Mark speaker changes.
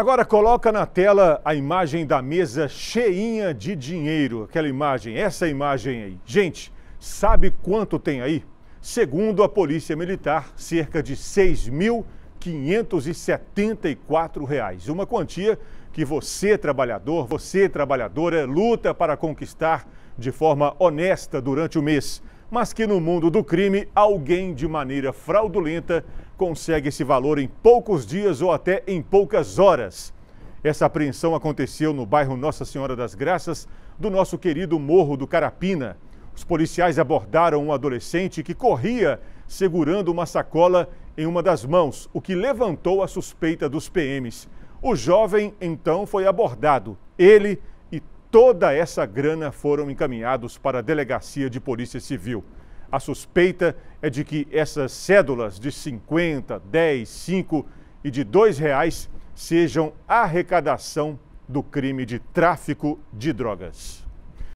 Speaker 1: Agora coloca na tela a imagem da mesa cheinha de dinheiro. Aquela imagem, essa imagem aí. Gente, sabe quanto tem aí? Segundo a Polícia Militar, cerca de 6.574 reais. Uma quantia que você, trabalhador, você, trabalhadora, luta para conquistar de forma honesta durante o mês mas que no mundo do crime alguém de maneira fraudulenta consegue esse valor em poucos dias ou até em poucas horas. Essa apreensão aconteceu no bairro Nossa Senhora das Graças, do nosso querido Morro do Carapina. Os policiais abordaram um adolescente que corria segurando uma sacola em uma das mãos, o que levantou a suspeita dos PMs. O jovem então foi abordado. Ele Toda essa grana foram encaminhados para a Delegacia de Polícia Civil. A suspeita é de que essas cédulas de 50, 10, 5 e de R$ reais sejam arrecadação do crime de tráfico de drogas.